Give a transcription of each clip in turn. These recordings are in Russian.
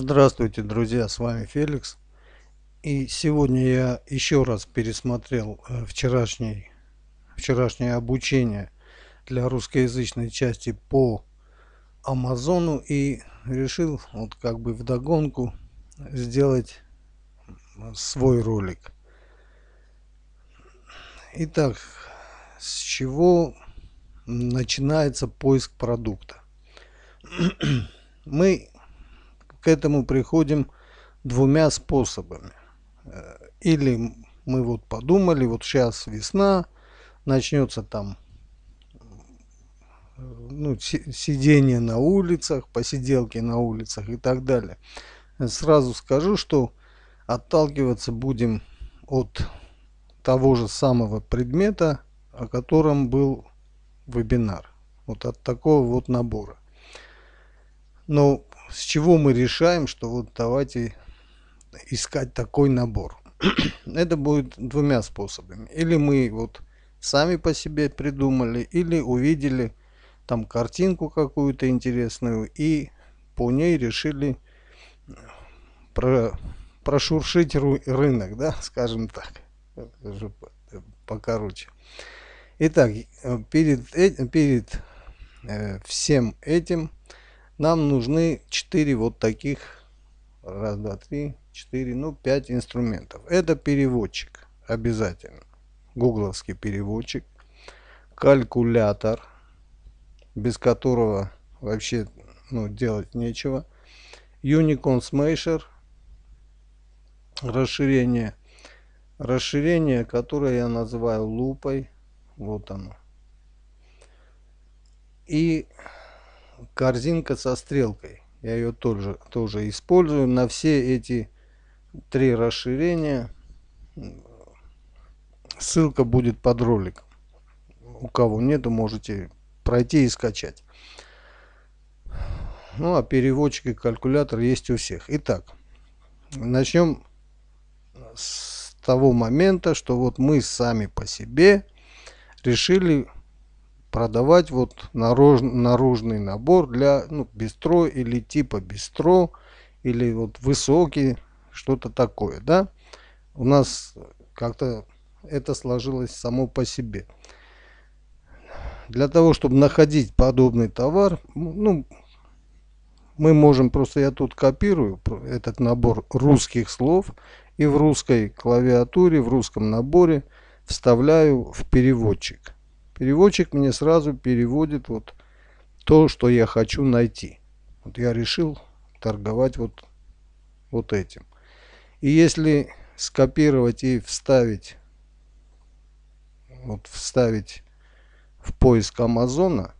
Здравствуйте, друзья! С вами Феликс. И сегодня я еще раз пересмотрел э, вчерашний, вчерашнее обучение для русскоязычной части по Амазону и решил вот как бы вдогонку сделать свой ролик. Итак, с чего начинается поиск продукта? Мы к этому приходим двумя способами. Э, или мы вот подумали, вот сейчас весна, начнется там э, ну, сидение на улицах, посиделки на улицах и так далее. Сразу скажу, что отталкиваться будем от того же самого предмета, о котором был вебинар. Вот от такого вот набора. Но с чего мы решаем, что вот давайте искать такой набор. Это будет двумя способами. Или мы вот сами по себе придумали, или увидели там картинку какую-то интересную и по ней решили э, про, прошуршить ру, рынок, да, скажем так, покороче. Итак, э, перед, э, перед всем этим нам нужны 4 вот таких, раз, два, три, 4, ну 5 инструментов. Это переводчик обязательно, гугловский переводчик, калькулятор, без которого вообще ну, делать нечего, Unicorn Smasher, расширение, расширение, которое я называю лупой, вот оно. И корзинка со стрелкой. Я ее тоже, тоже использую на все эти три расширения. Ссылка будет под роликом. У кого нету, можете пройти и скачать. Ну а переводчик и калькулятор есть у всех. Итак, начнем с того момента, что вот мы сами по себе решили продавать вот наруж, наружный набор для ну, бистро или типа бистро или вот высокий что-то такое да у нас как-то это сложилось само по себе для того чтобы находить подобный товар ну мы можем просто я тут копирую этот набор русских слов и в русской клавиатуре в русском наборе вставляю в переводчик Переводчик мне сразу переводит вот то, что я хочу найти. Вот я решил торговать вот, вот этим. И если скопировать и вставить, вот вставить в поиск Амазона,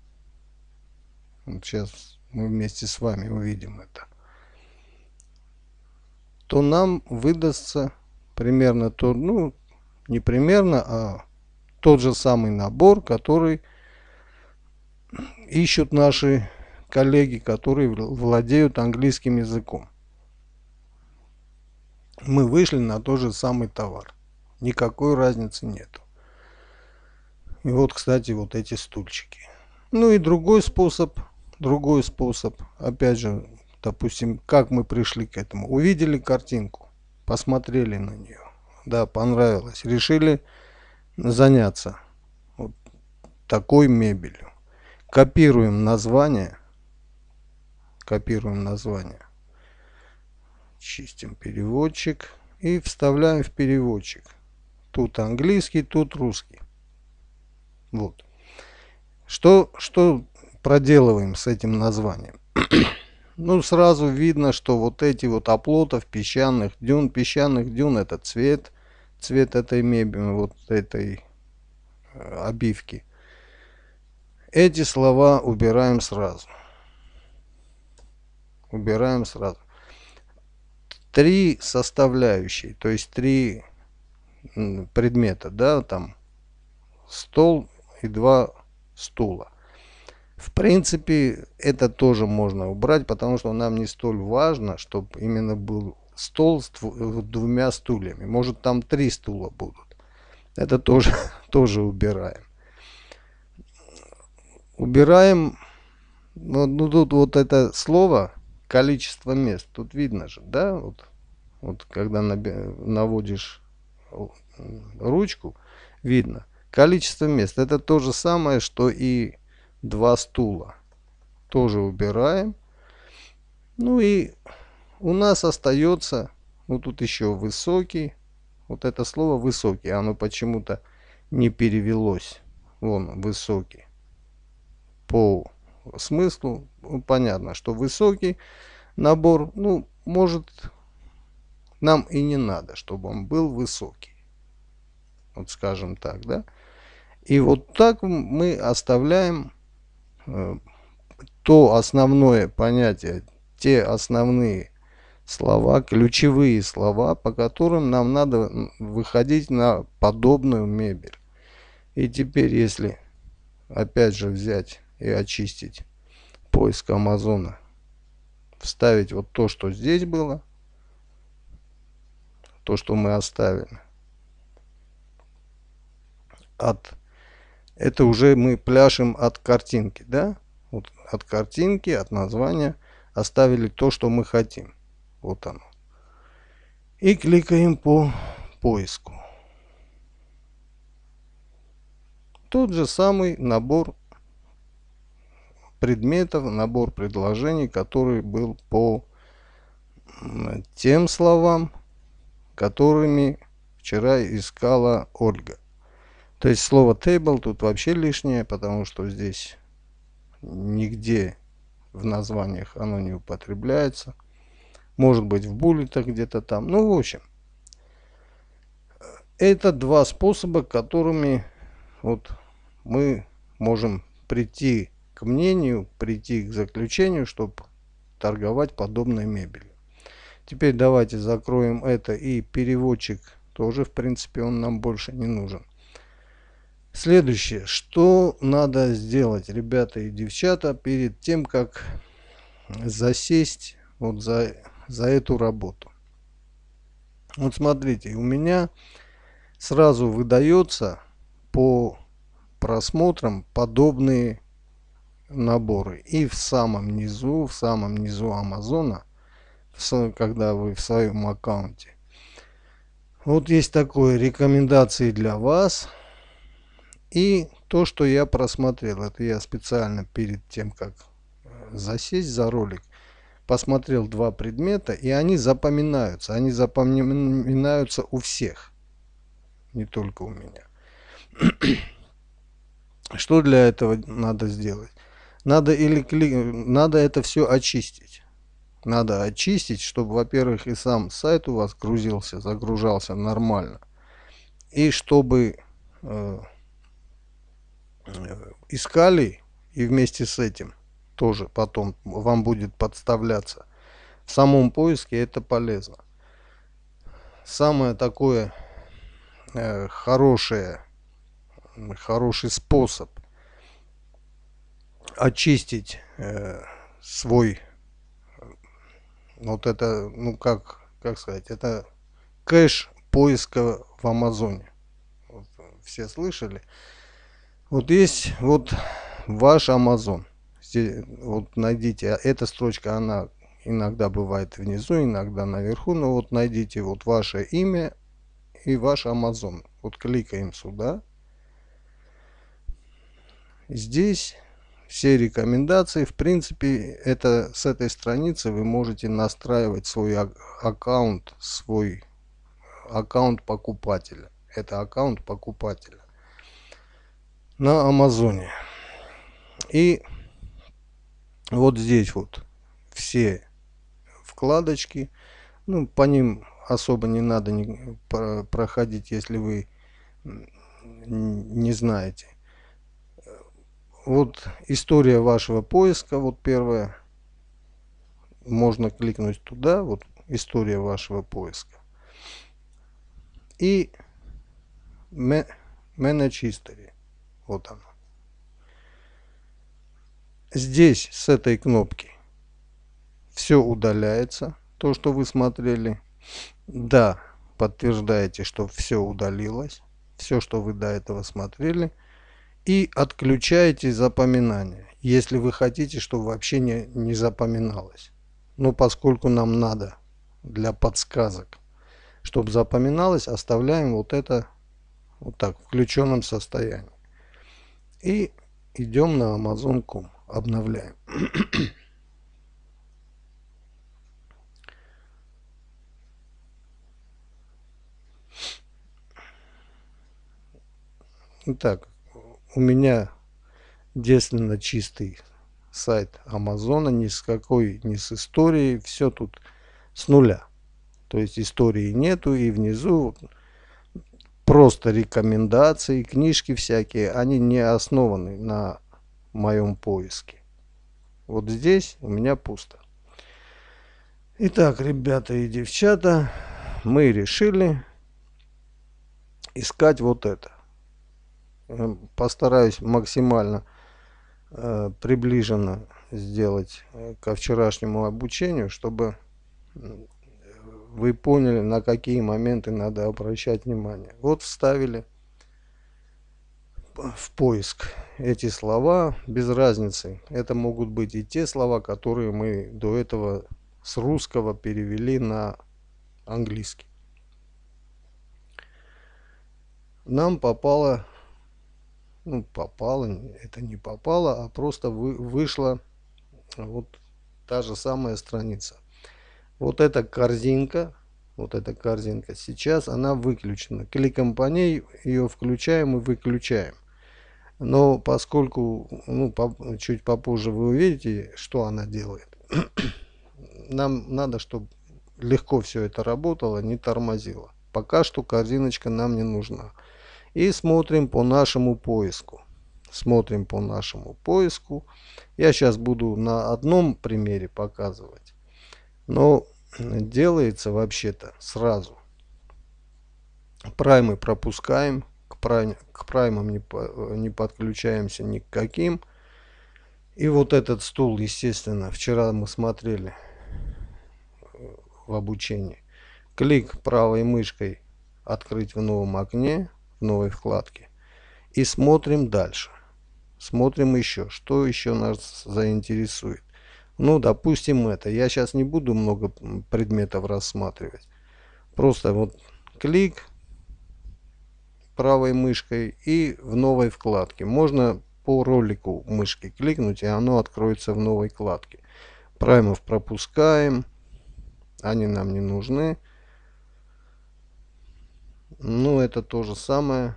вот сейчас мы вместе с вами увидим это, то нам выдастся примерно то, ну, не примерно, а тот же самый набор, который ищут наши коллеги, которые владеют английским языком. Мы вышли на тот же самый товар. Никакой разницы нету. И вот, кстати, вот эти стульчики. Ну и другой способ, другой способ, опять же, допустим, как мы пришли к этому. Увидели картинку, посмотрели на нее, да, понравилось, решили заняться вот такой мебелью. Копируем название. Копируем название. Чистим переводчик и вставляем в переводчик. Тут английский, тут русский. Вот. Что, что проделываем с этим названием? ну, сразу видно, что вот эти вот оплотов песчаных дюн. Песчаных дюн это цвет цвет этой мебели, вот этой э, обивки. Эти слова убираем сразу. Убираем сразу. Три составляющие, то есть три предмета, да, там стол и два стула. В принципе, это тоже можно убрать, потому что нам не столь важно, чтобы именно был стол с э, двумя стульями. Может там три стула будут. Это тоже, тоже убираем. Убираем, ну, ну тут вот это слово, количество мест, тут видно же, да, вот, вот когда наводишь ручку, видно. Количество мест, это то же самое, что и два стула. Тоже убираем. Ну и у нас остается, ну тут еще высокий, вот это слово высокий, оно почему-то не перевелось, вон высокий. По смыслу ну, понятно, что высокий набор, ну может нам и не надо, чтобы он был высокий. Вот скажем так, да. И вот так мы оставляем э, то основное понятие, те основные слова, ключевые слова, по которым нам надо выходить на подобную мебель. И теперь, если опять же взять и очистить поиск Амазона, вставить вот то, что здесь было, то, что мы оставили, от это уже мы пляшем от картинки, да? Вот от картинки, от названия оставили то, что мы хотим. Вот оно. И кликаем по поиску. Тот же самый набор предметов, набор предложений, который был по тем словам, которыми вчера искала Ольга. То есть слово table тут вообще лишнее, потому что здесь нигде в названиях оно не употребляется. Может быть в буллетах где-то там. Ну, в общем. Это два способа, которыми вот мы можем прийти к мнению, прийти к заключению, чтобы торговать подобной мебелью. Теперь давайте закроем это и переводчик тоже, в принципе, он нам больше не нужен. Следующее, что надо сделать, ребята и девчата, перед тем, как засесть вот за за эту работу. Вот смотрите, у меня сразу выдается по просмотрам подобные наборы. И в самом низу, в самом низу Амазона, когда вы в своем аккаунте. Вот есть такое рекомендации для вас. И то, что я просмотрел, это я специально перед тем, как э, засесть за ролик, посмотрел два предмета, и они запоминаются. Они запоминаются у всех, не только у меня. Что для этого надо сделать? Надо, или клик... надо это все очистить. Надо очистить, чтобы, во-первых, и сам сайт у вас грузился, загружался нормально. И чтобы э, э искали и вместе с этим тоже потом вам будет подставляться. В самом поиске это полезно. Самое такое э, хорошее, хороший способ очистить э, свой вот это, ну как, как сказать, это кэш поиска в Амазоне. Вот, все слышали? Вот есть вот ваш Амазон вот найдите, а эта строчка, она иногда бывает внизу, иногда наверху, но вот найдите вот ваше имя и ваш Amazon. Вот кликаем сюда. Здесь все рекомендации. В принципе, это с этой страницы вы можете настраивать свой аккаунт, свой аккаунт покупателя. Это аккаунт покупателя на Амазоне. И вот здесь вот все вкладочки. Ну, по ним особо не надо не проходить, если вы не знаете. Вот история вашего поиска, вот первая. Можно кликнуть туда, вот история вашего поиска. И Manage History. Вот оно здесь с этой кнопки все удаляется, то, что вы смотрели. Да, подтверждаете, что все удалилось, все, что вы до этого смотрели. И отключаете запоминание, если вы хотите, чтобы вообще не, не запоминалось. Но поскольку нам надо для подсказок, чтобы запоминалось, оставляем вот это вот так в включенном состоянии. И идем на Amazon.com обновляем. Итак, у меня действительно чистый сайт Амазона, ни с какой, ни с историей, все тут с нуля. То есть истории нету и внизу просто рекомендации, книжки всякие, они не основаны на моем поиске. Вот здесь у меня пусто. Итак, ребята и девчата, мы решили искать вот это. Эм, постараюсь максимально э, приближенно сделать э, ко вчерашнему обучению, чтобы вы поняли, на какие моменты надо обращать внимание. Вот вставили в поиск эти слова, без разницы. Это могут быть и те слова, которые мы до этого с русского перевели на английский. Нам попало, ну попало, это не попало, а просто вы, вышла вот та же самая страница. Вот эта корзинка, вот эта корзинка сейчас, она выключена. Кликом по ней ее включаем и выключаем. Но поскольку ну, по, чуть попозже вы увидите, что она делает, нам надо, чтобы легко все это работало, не тормозило. Пока что корзиночка нам не нужна. И смотрим по нашему поиску. Смотрим по нашему поиску. Я сейчас буду на одном примере показывать. Но делается вообще-то сразу. Праймы пропускаем к праймам не, не подключаемся никаким. И вот этот стул, естественно, вчера мы смотрели э, в обучении. Клик правой мышкой открыть в новом окне, в новой вкладке. И смотрим дальше. Смотрим еще, что еще нас заинтересует. Ну, допустим, это. Я сейчас не буду много предметов рассматривать. Просто вот клик, правой мышкой и в новой вкладке. Можно по ролику мышки кликнуть, и оно откроется в новой вкладке. Праймов пропускаем. Они нам не нужны. Ну, это то же самое,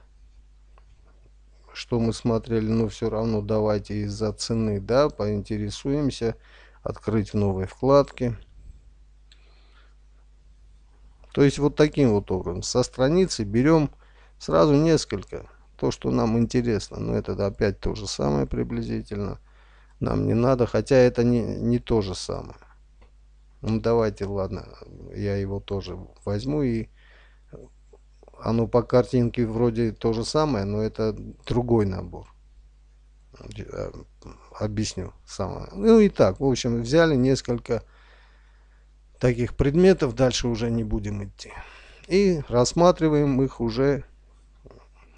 что мы смотрели, но все равно давайте из-за цены, да, поинтересуемся. Открыть в новой вкладке. То есть вот таким вот образом. Со страницы берем Сразу несколько. То, что нам интересно. Но это опять то же самое приблизительно. Нам не надо, хотя это не, не то же самое. Ну давайте, ладно, я его тоже возьму и э, оно по картинке вроде то же самое, но это другой набор. Э, объясню самое. Ну и так, в общем, взяли несколько таких предметов, дальше уже не будем идти. И рассматриваем их уже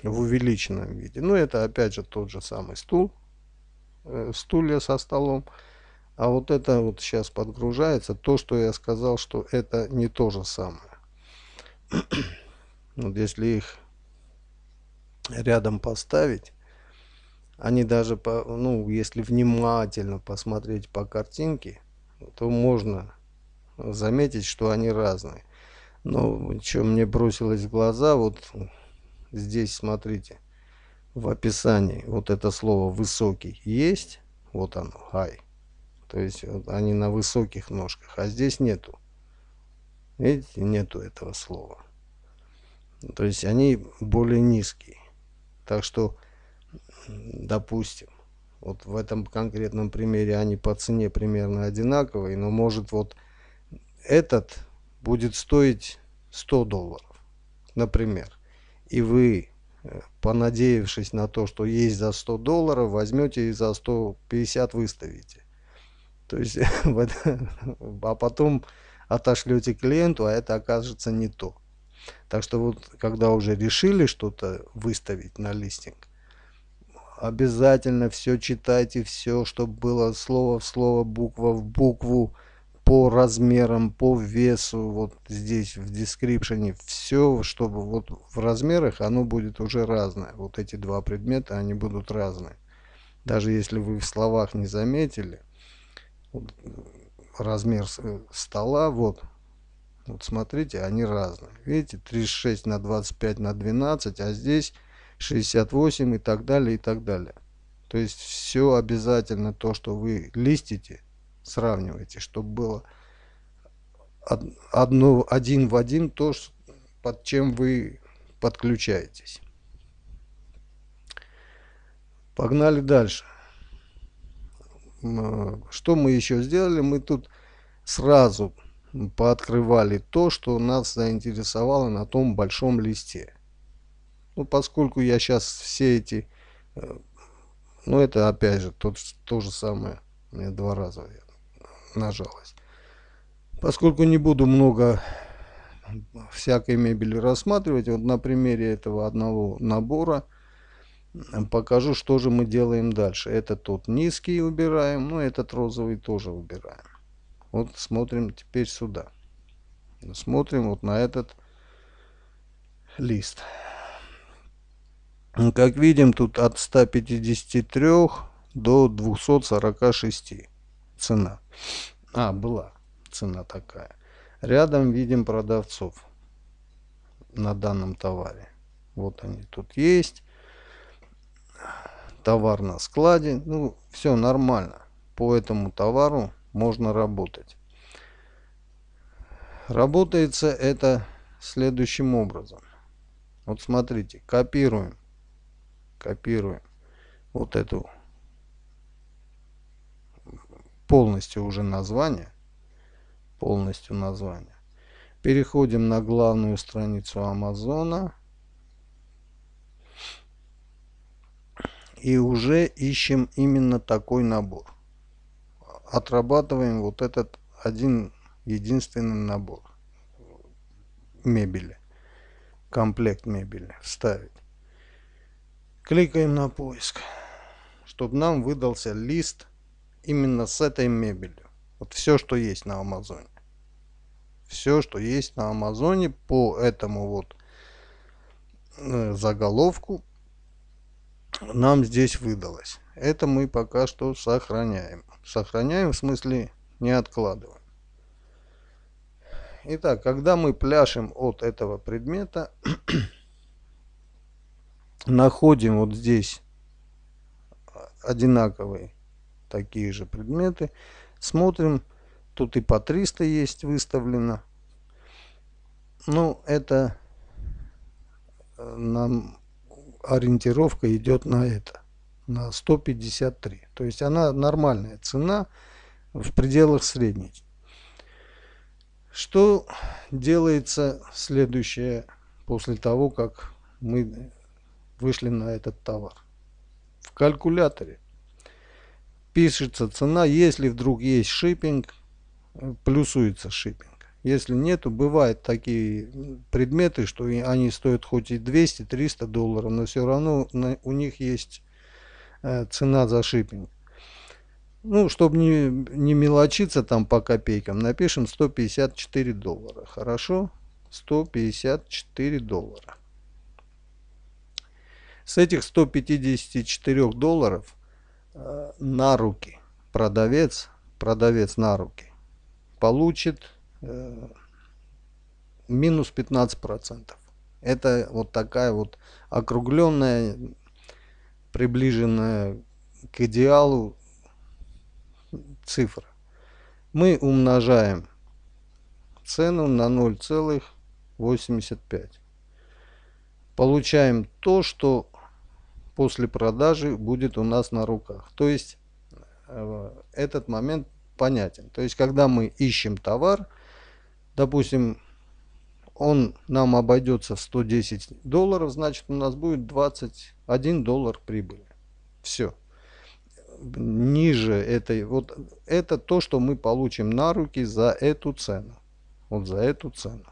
в увеличенном виде. Ну, это опять же тот же самый стул, э, стулья со столом. А вот это вот сейчас подгружается. То, что я сказал, что это не то же самое. вот если их рядом поставить, они даже, по, ну, если внимательно посмотреть по картинке, то можно заметить, что они разные. Но что мне бросилось в глаза, вот здесь смотрите, в описании вот это слово «высокий» есть, вот оно, high. То есть вот они на высоких ножках, а здесь нету. Видите, нету этого слова. То есть они более низкие. Так что, допустим, вот в этом конкретном примере они по цене примерно одинаковые, но может вот этот будет стоить 100 долларов, например и вы, э, понадеявшись на то, что есть за 100 долларов, возьмете и за 150 выставите. То есть, а потом отошлете клиенту, а это окажется не то. Так что вот, когда уже решили что-то выставить на листинг, обязательно все читайте, все, чтобы было слово в слово, буква в букву, по размерам, по весу, вот здесь в дескрипшене, все, чтобы вот в размерах оно будет уже разное. Вот эти два предмета, они будут разные. Даже если вы в словах не заметили, вот, размер э, стола, вот, вот смотрите, они разные. Видите, 36 на 25 на 12, а здесь 68 и так далее, и так далее. То есть все обязательно то, что вы листите, Сравнивайте, чтобы было одно, один в один то, под чем вы подключаетесь. Погнали дальше. Что мы еще сделали? Мы тут сразу пооткрывали то, что нас заинтересовало на том большом листе. Ну, поскольку я сейчас все эти... Э, ну, это опять же тот, то же самое. Мне два раза я на жалость. Поскольку не буду много всякой мебели рассматривать, вот на примере этого одного набора покажу, что же мы делаем дальше. Это тот низкий убираем, но ну, этот розовый тоже убираем. Вот смотрим теперь сюда. Смотрим вот на этот лист. Как видим, тут от 153 до 246 цена. А, была цена такая. Рядом видим продавцов на данном товаре. Вот они тут есть. Товар на складе. Ну, все нормально. По этому товару можно работать. Работается это следующим образом. Вот смотрите, копируем. Копируем вот эту полностью уже название. Полностью название. Переходим на главную страницу Амазона. И уже ищем именно такой набор. Отрабатываем вот этот один единственный набор мебели. Комплект мебели. Вставить. Кликаем на поиск, чтобы нам выдался лист именно с этой мебелью. Вот все, что есть на Амазоне. Все, что есть на Амазоне по этому вот э, заголовку нам здесь выдалось. Это мы пока что сохраняем. Сохраняем в смысле не откладываем. Итак, когда мы пляшем от этого предмета, находим вот здесь э, одинаковый такие же предметы. Смотрим, тут и по 300 есть выставлено. Ну, это э, нам ориентировка идет на это, на 153. То есть она нормальная цена в пределах средней. Что делается следующее после того, как мы вышли на этот товар? В калькуляторе пишется цена, если вдруг есть шиппинг, плюсуется шиппинг. Если нету, бывают такие предметы, что они стоят хоть и 200-300 долларов, но все равно у них есть э, цена за шиппинг. Ну, чтобы не, не мелочиться там по копейкам, напишем 154 доллара. Хорошо? 154 доллара. С этих 154 долларов на руки. Продавец, продавец на руки получит э, минус 15%. Это вот такая вот округленная, приближенная к идеалу цифра. Мы умножаем цену на 0,85. Получаем то, что после продажи будет у нас на руках. То есть э, этот момент понятен. То есть когда мы ищем товар, допустим, он нам обойдется в 110 долларов, значит у нас будет 21 доллар прибыли. Все. Ниже этой, вот это то, что мы получим на руки за эту цену. Вот за эту цену.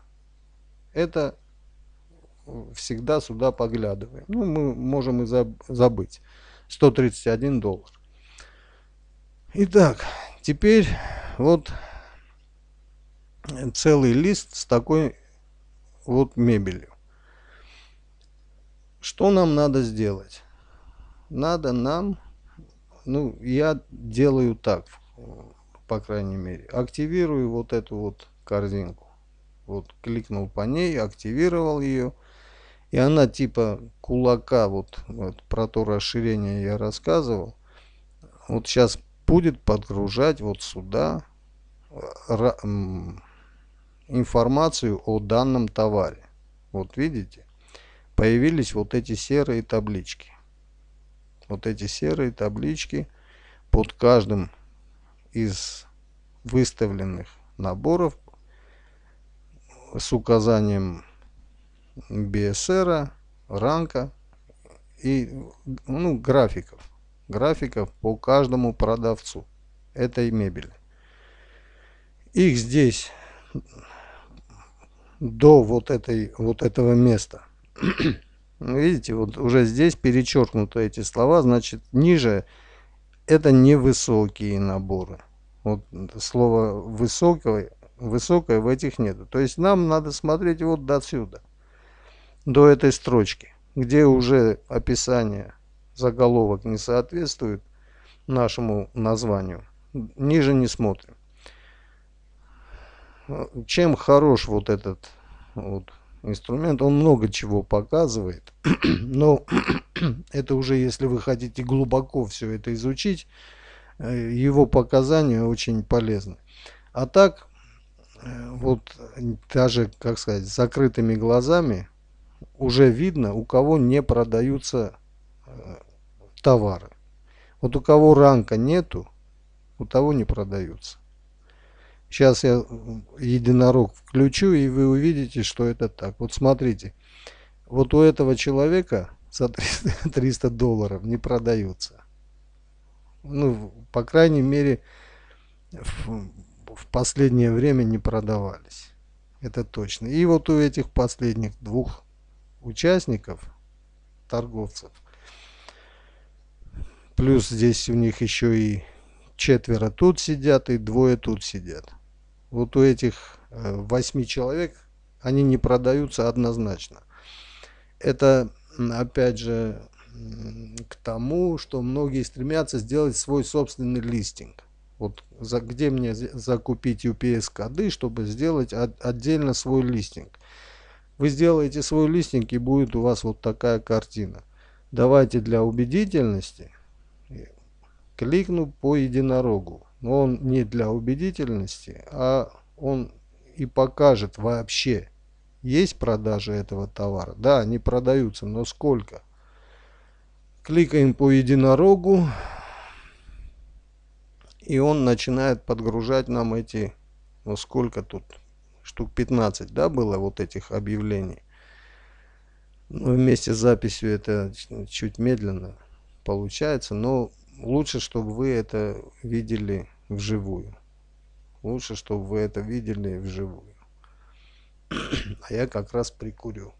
Это всегда сюда поглядываем. Ну, мы можем и забыть. 131 доллар. Итак, теперь вот целый лист с такой вот мебелью. Что нам надо сделать? Надо нам, ну, я делаю так, по крайней мере, активирую вот эту вот корзинку. Вот кликнул по ней, активировал ее – и она типа кулака, вот, вот про то расширение я рассказывал, вот сейчас будет подгружать вот сюда э, информацию о данном товаре. Вот видите, появились вот эти серые таблички. Вот эти серые таблички под каждым из выставленных наборов с указанием BSR, ранка и ну, графиков. Графиков по каждому продавцу этой мебели. Их здесь до вот, этой, вот этого места. Ну, видите, вот уже здесь перечеркнуты эти слова, значит ниже это невысокие наборы. Вот слово высокое, высокое в этих нету. То есть нам надо смотреть вот до сюда до этой строчки, где уже описание заголовок не соответствует нашему названию. Ниже не смотрим. Чем хорош вот этот вот инструмент? Он много чего показывает, но это уже если вы хотите глубоко все это изучить, э, его показания очень полезны. А так, э, вот э, даже, как сказать, закрытыми глазами уже видно, у кого не продаются э, товары. Вот у кого ранка нету, у того не продаются. Сейчас я э, единорог включу, и вы увидите, что это так. Вот смотрите, вот у этого человека за 300 долларов не продаются. Ну, по крайней мере, в, в последнее время не продавались. Это точно. И вот у этих последних двух участников, торговцев. Плюс здесь у них еще и четверо тут сидят и двое тут сидят. Вот у этих э, восьми человек они не продаются однозначно. Это опять же к тому, что многие стремятся сделать свой собственный листинг. Вот за, где мне закупить UPS коды, чтобы сделать от, отдельно свой листинг. Вы сделаете свой листник и будет у вас вот такая картина. Давайте для убедительности кликну по единорогу. Но он не для убедительности, а он и покажет вообще, есть продажи этого товара. Да, они продаются, но сколько? Кликаем по единорогу. И он начинает подгружать нам эти, ну сколько тут, штук 15, да, было вот этих объявлений. Ну, вместе с записью это чуть медленно получается, но лучше, чтобы вы это видели вживую. Лучше, чтобы вы это видели вживую. А я как раз прикурю.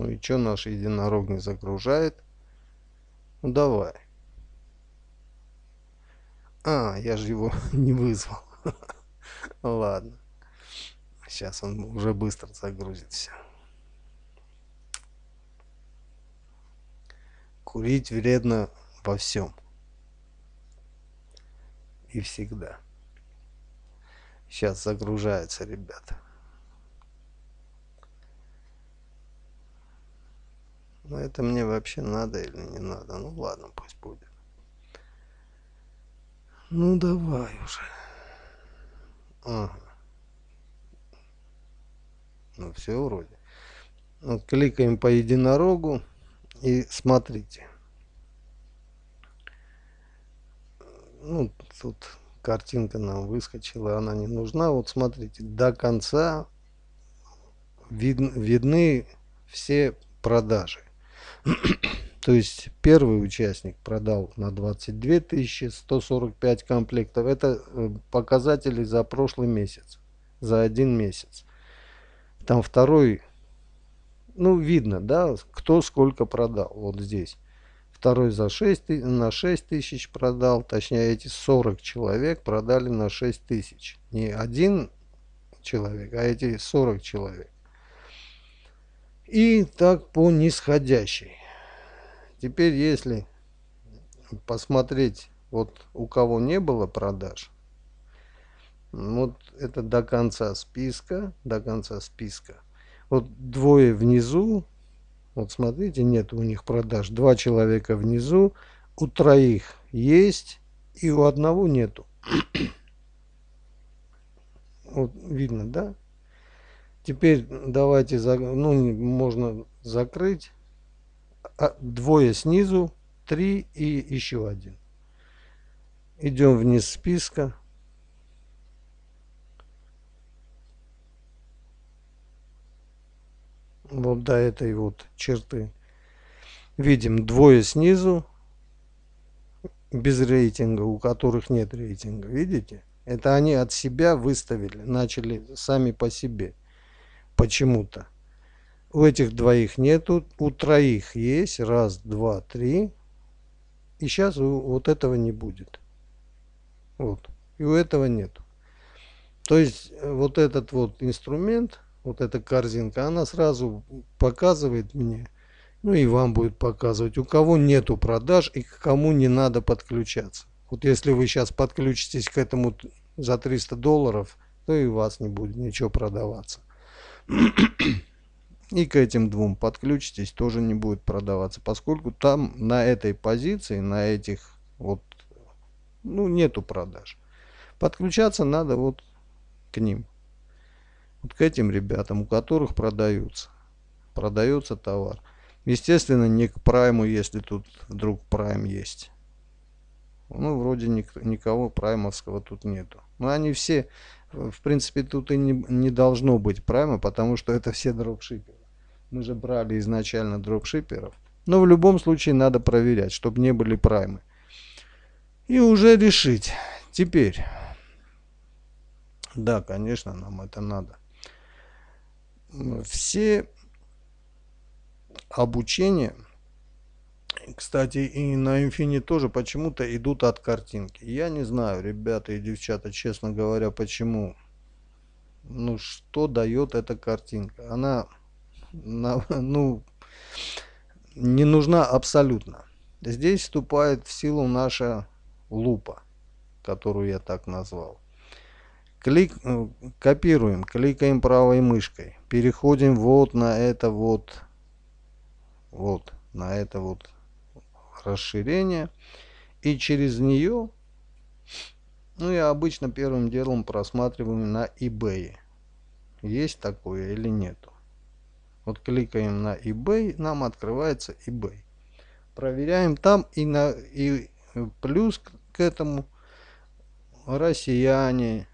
Ну и что наш единорог не загружает? Ну давай. А, я же его не вызвал. Ладно. Сейчас он уже быстро загрузится. Курить вредно во всем. И всегда. Сейчас загружается, ребята. Но ну, это мне вообще надо или не надо? Ну ладно, пусть будет. Ну давай уже. Ага. Ну все вроде. Вот ну, кликаем по единорогу и смотрите. Ну тут картинка нам выскочила, она не нужна. Вот смотрите, до конца видны, видны все продажи. То есть первый участник продал на 22 тысячи 145 комплектов. Это э, показатели за прошлый месяц, за один месяц. Там второй, ну видно, да, кто сколько продал вот здесь. Второй за 6, на 6 тысяч продал, точнее эти 40 человек продали на 6 тысяч. Не один человек, а эти 40 человек. И так по нисходящей. Теперь, если посмотреть, вот у кого не было продаж, вот это до конца списка, до конца списка. Вот двое внизу, вот смотрите, нет у них продаж. Два человека внизу, у троих есть и у одного нету. вот видно, да? Теперь давайте, ну, можно закрыть. А, двое снизу, три и еще один. Идем вниз списка. Вот до этой вот черты. Видим двое снизу, без рейтинга, у которых нет рейтинга. Видите? Это они от себя выставили, начали сами по себе почему-то. У этих двоих нету, у троих есть. Раз, два, три. И сейчас вот этого не будет. Вот. И у этого нету. То есть э, вот этот вот инструмент, вот эта корзинка, она сразу показывает мне, ну и вам будет показывать, у кого нету продаж и к кому не надо подключаться. Вот если вы сейчас подключитесь к этому за 300 долларов, то и у вас не будет ничего продаваться. И к этим двум подключитесь, тоже не будет продаваться, поскольку там на этой позиции, на этих вот, ну, нету продаж. Подключаться надо вот к ним. Вот к этим ребятам, у которых продаются. Продается товар. Естественно, не к прайму, если тут вдруг прайм есть. Ну, вроде ник никого праймовского тут нету. Но они все, в принципе, тут и не, не должно быть прайма, потому что это все дропшиперы. Мы же брали изначально дропшипперов. Но в любом случае надо проверять, чтобы не были праймы. И уже решить. Теперь. Да, конечно, нам это надо. Все обучения, кстати, и на Infinity тоже почему-то идут от картинки. Я не знаю, ребята и девчата, честно говоря, почему. Ну, что дает эта картинка? Она ну, не нужна абсолютно. Здесь вступает в силу наша лупа, которую я так назвал. Клик, э, копируем, кликаем правой мышкой. Переходим вот на это вот, вот на это вот расширение. И через нее, ну я обычно первым делом просматриваем на eBay. Есть такое или нету. Вот кликаем на eBay, нам открывается eBay. Проверяем там и, на, и плюс к этому россияне,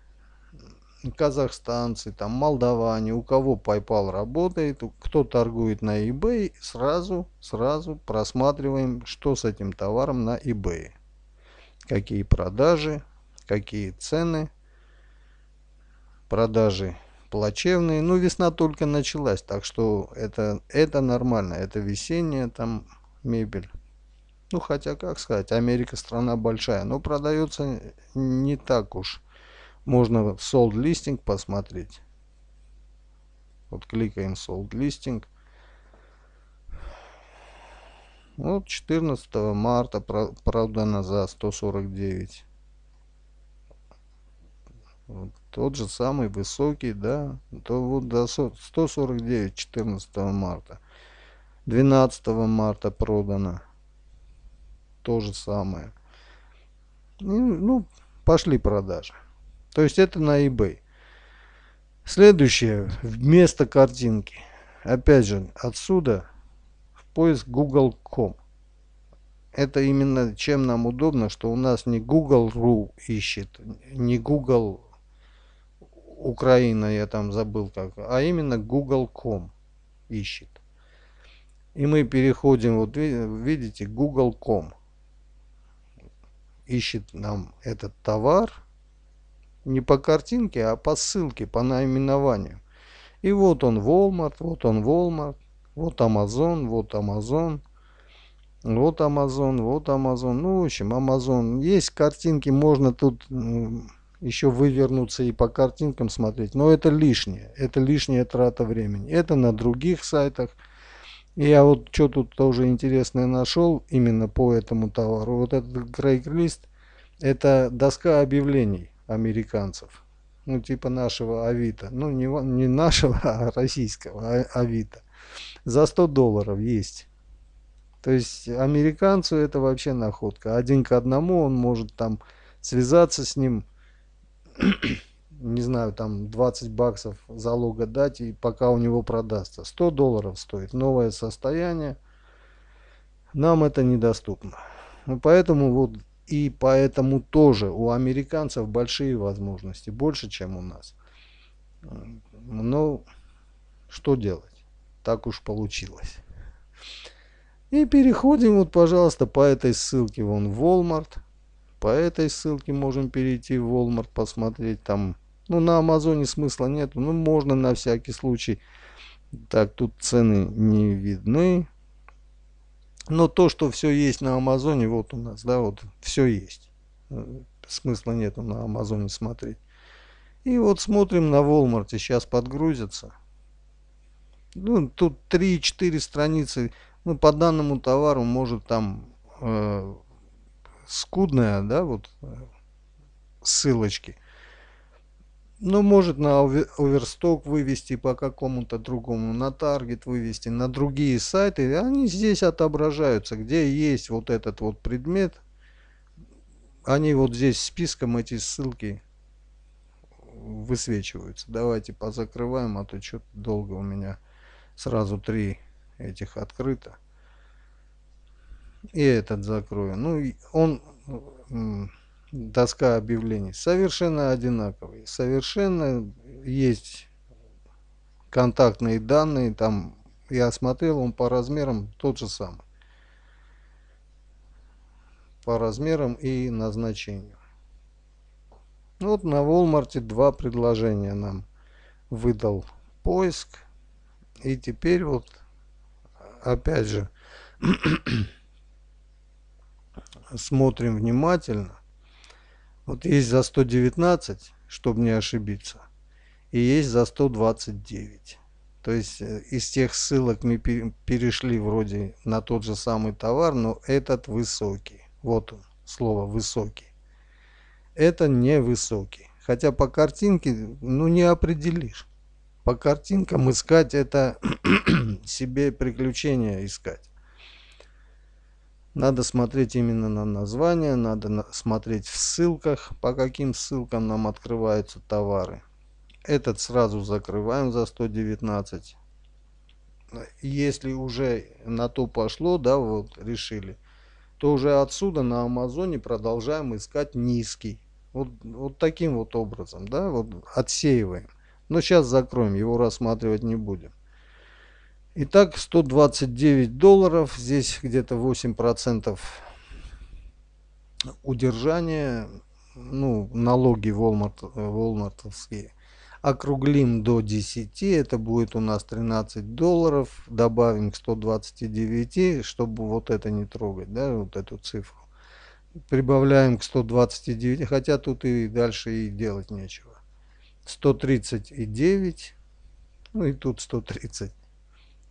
казахстанцы, там молдаване, у кого PayPal работает, кто торгует на eBay, сразу, сразу просматриваем, что с этим товаром на eBay. Какие продажи, какие цены, продажи плачевные. Ну, весна только началась, так что это, это нормально. Это весенняя там мебель. Ну, хотя, как сказать, Америка страна большая, но продается не так уж. Можно sold listing посмотреть. Вот кликаем sold listing, Вот 14 марта продано за 149. Вот, тот же самый высокий, да, то вот до 149 14 марта. 12 марта продано. То же самое. И, ну, ну, пошли продажи. То есть это на eBay. Следующее, вместо картинки. Опять же, отсюда в поиск google.com. Это именно чем нам удобно, что у нас не Google.ru ищет, не Google Украина, я там забыл как, а именно Google.com ищет. И мы переходим, вот видите, Google.com ищет нам этот товар не по картинке, а по ссылке, по наименованию. И вот он Walmart, вот он Walmart, вот Amazon, вот Amazon, вот Amazon, вот Amazon. Ну, в общем, Amazon. Есть картинки, можно тут еще вывернуться и по картинкам смотреть. Но это лишнее, это лишняя трата времени. Это на других сайтах. я вот что тут тоже интересное нашел именно по этому товару. Вот этот Craigslist – это доска объявлений американцев. Ну, типа нашего Авито. Ну, не, не нашего, а российского а, Авито. За 100 долларов есть. То есть американцу это вообще находка. Один к одному он может там связаться с ним, не знаю, там 20 баксов залога дать, и пока у него продастся. 100 долларов стоит новое состояние. Нам это недоступно. Ну, поэтому вот и поэтому тоже у американцев большие возможности, больше, чем у нас. Но что делать? Так уж получилось. И переходим вот, пожалуйста, по этой ссылке вон в Walmart. По этой ссылке можем перейти в Walmart, посмотреть там. Ну, на Амазоне смысла нет. Ну, можно на всякий случай. Так, тут цены не видны. Но то, что все есть на Амазоне, вот у нас, да, вот все есть. Э, смысла нету на Амазоне смотреть. И вот смотрим на Волмарте, сейчас подгрузится. Ну, тут 3-4 страницы. Ну, по данному товару может там э, скудная, да, вот э, ссылочки. Но ну, может на оверсток вывести по какому-то другому, на таргет вывести, на другие сайты. Они здесь отображаются, где есть вот этот вот предмет. Они вот здесь списком эти ссылки высвечиваются. Давайте позакрываем, а то что-то долго у меня сразу три этих открыто и этот закрою. Ну, он, доска объявлений, совершенно одинаковый, Совершенно есть контактные данные, там я смотрел, он по размерам тот же самый. По размерам и назначению. Ну, вот на Walmart два предложения нам выдал поиск. И теперь вот опять же смотрим внимательно. Вот есть за 119, чтобы не ошибиться, и есть за 129. То есть э, из тех ссылок мы перешли вроде на тот же самый товар, но этот высокий. Вот он, слово высокий. Это не высокий. Хотя по картинке, ну не определишь. По картинкам искать это себе приключения искать. Надо смотреть именно на название, надо смотреть в ссылках, по каким ссылкам нам открываются товары. Этот сразу закрываем за 119. Если уже на то пошло, да, вот решили, то уже отсюда на Амазоне продолжаем искать низкий. Вот, вот таким вот образом, да, вот отсеиваем. Но сейчас закроем, его рассматривать не будем. Итак, 129 долларов. Здесь где-то 8% процентов удержания. Ну, налоги Walmart, Walmartовские. Округлим до 10. Это будет у нас 13 долларов. Добавим к 129, чтобы вот это не трогать. Да, вот эту цифру. Прибавляем к 129. Хотя тут и дальше и делать нечего. 139. Ну и тут 130.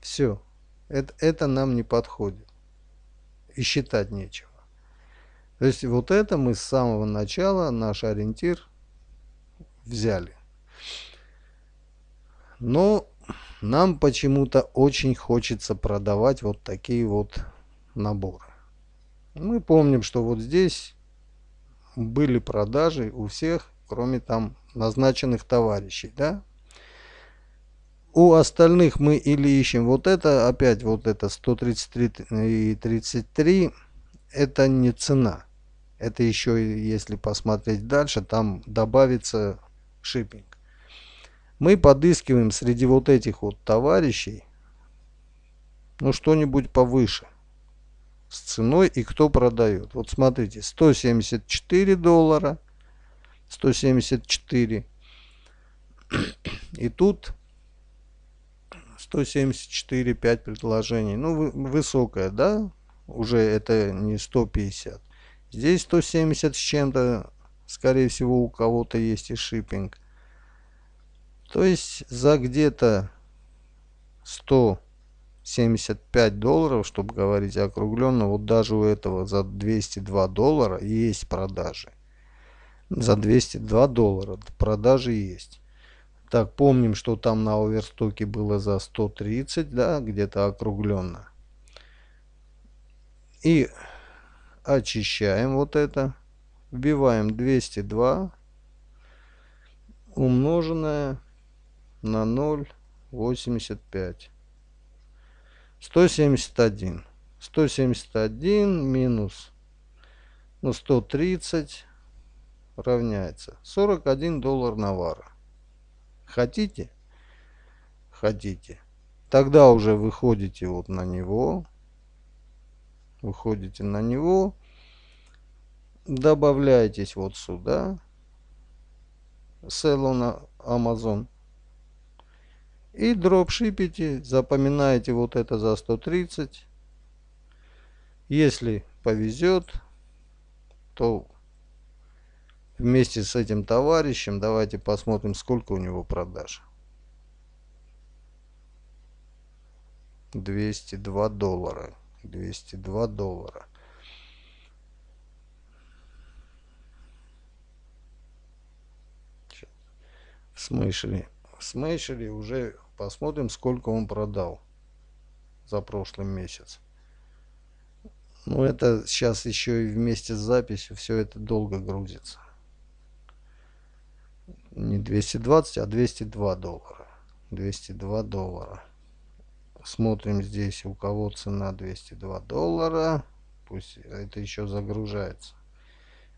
Все, это, это нам не подходит. И считать нечего. То есть вот это мы с самого начала, наш ориентир, взяли. Но нам почему-то очень хочется продавать вот такие вот наборы. Мы помним, что вот здесь были продажи у всех, кроме там назначенных товарищей, да? у остальных мы или ищем вот это, опять вот это 133 и 33, это не цена. Это еще, если посмотреть дальше, там добавится шиппинг. Мы подыскиваем среди вот этих вот товарищей, ну что-нибудь повыше с ценой и кто продает. Вот смотрите, 174 доллара, 174. И тут 174, 5 предложений. Ну, высокая, да? Уже это не 150. Здесь 170 с чем-то, скорее всего, у кого-то есть и шиппинг. То есть за где-то 175 долларов, чтобы говорить округленно, вот даже у этого за 202 доллара есть продажи. За 202 доллара продажи есть. Так, помним, что там на оверстоке было за 130, да, где-то округленно. И очищаем вот это. Вбиваем 202 умноженное на 0,85. 171. 171 минус ну, 130 равняется 41 доллар на навара. Хотите? Хотите. Тогда уже выходите вот на него. Выходите на него. Добавляетесь вот сюда. Sell на Amazon. И дропшипите. Запоминаете вот это за 130. Если повезет, то вместе с этим товарищем. Давайте посмотрим, сколько у него продаж. 202 доллара. 202 доллара. В смысле? уже посмотрим, сколько он продал за прошлый месяц. Ну, это сейчас еще и вместе с записью все это долго грузится не 220, а 202 доллара. 202 доллара. Смотрим здесь, у кого цена 202 доллара. Пусть это еще загружается.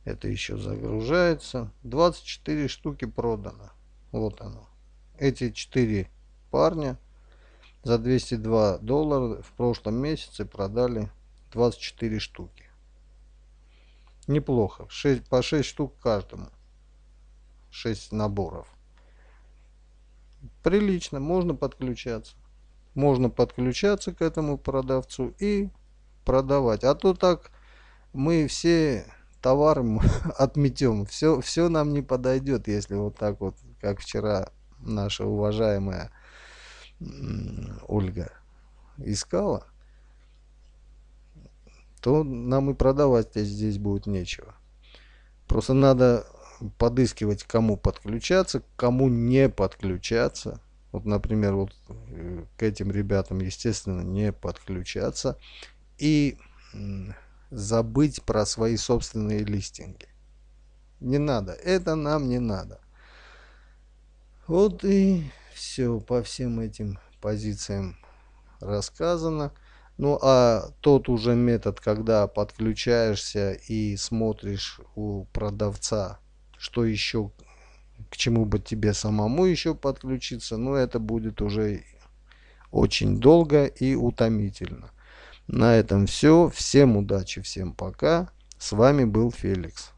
Это еще загружается. 24 штуки продано. Вот оно. Эти 4 парня за 202 доллара в прошлом месяце продали 24 штуки. Неплохо. 6, по 6 штук каждому. 6 наборов. Прилично, можно подключаться. Можно подключаться к этому продавцу и продавать. А то так мы все товары отметем. Все, все нам не подойдет, если вот так вот, как вчера наша уважаемая Ольга искала, то нам и продавать здесь будет нечего. Просто надо подыскивать, кому подключаться, кому не подключаться. Вот, например, вот э, к этим ребятам, естественно, не подключаться. И забыть про свои собственные листинги. Не надо. Это нам не надо. Вот и все по всем этим позициям рассказано. Ну а тот уже метод, когда подключаешься и смотришь у продавца что еще, к чему бы тебе самому еще подключиться, но это будет уже очень долго и утомительно. На этом все. Всем удачи, всем пока. С вами был Феликс.